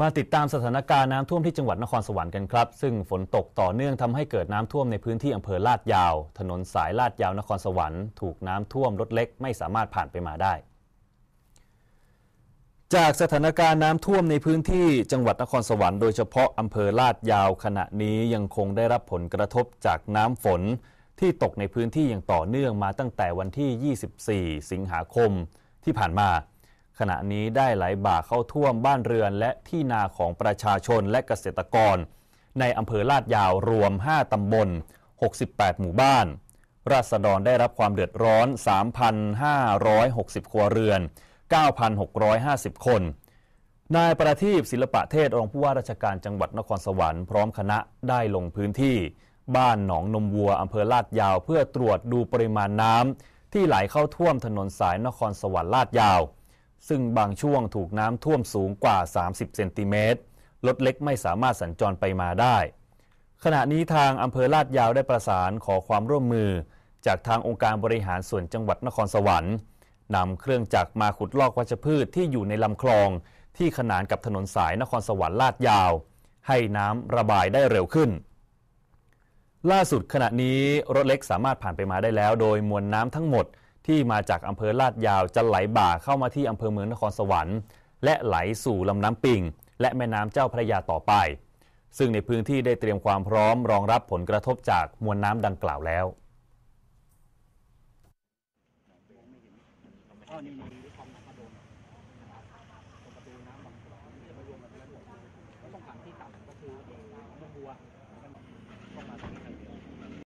มาติดตามสถานการณ์น้ำท่วมที่จังหวัดนครสวรรค์กันครับซึ่งฝนตกต่อเนื่องทำให้เกิดน้ำท่วมในพื้นที่อำเภอลาดยาว ถนนสายลาดยาวนครสวรรค์ถูกน้ำท่วมรถเล็กไม่สามารถผ่านไปมาได้ จากสถานการณ์น้ำท่วมในพื้นที่จังหวัดนครสวรรค์โดยเฉพาะอำเภอลาดยาวขณะนี้ยังคงได้รับผลกระทบจากน้ำฝนที่ตกในพื้นที่อย่างต่อเนื่องมาตั้งแต่วันที่ 24 สิงหาคมที่ผ่านมาขณะนี้ได้ไหลบ่าเข้าท่วมบ้านเรือนและที่นาของประชาชนและเกษตรกร ในอำเภอลาดยาวรวม 5ตำบล 68 หมู่บ้าน ราษฎรได้รับความเดือดร้อน 3,560ครัวเรือน 9,650 คน นายประทีปศิลปะเทศรองผู้ว่าราชการจังหวัดนครสวรรค์พร้อมคณะได้ลงพื้นที่ บ้านหนองนมวัวอำเภอลาดยาวเพื่อตรวจดูปริมาณน้ำที่ไหลเข้าท่วมถนนสายนครสวรรค์ลาดยาวซึ่งบางช่วงถูกน้ำท่วมสูงกว่า 30 เซนติเมตรรถเล็กไม่สามารถสัญจรไปมาได้ ขณะนี้ทางอำเภอลาดยาวได้ประสานขอความร่วมมือ จากทางองค์การบริหารส่วนจังหวัดนครสวรรค์นำเครื่องจักรมาขุดลอกวัชพืชที่อยู่ในลำคลอง ที่ขนานกับถนนสายนครสวรรค์ลาดยาว ให้น้ำระบายได้เร็วขึ้น ล่าสุดขณะนี้รถเล็กสามารถผ่านไปมาได้แล้วโดยมวลน้ำทั้งหมดที่มาจากอำเภอลาดยาวจะไหลบ่า เข้ามาที่อำเภอเมืองนครสวรรค์และไหลสู่ลำน้ำปิง และแม่น้ำเจ้าพระยาต่อไป ซึ่งในพื้นที่ได้เตรียมความพร้อมรองรับผลกระทบจากมวลน้ำดังกล่าวแล้ว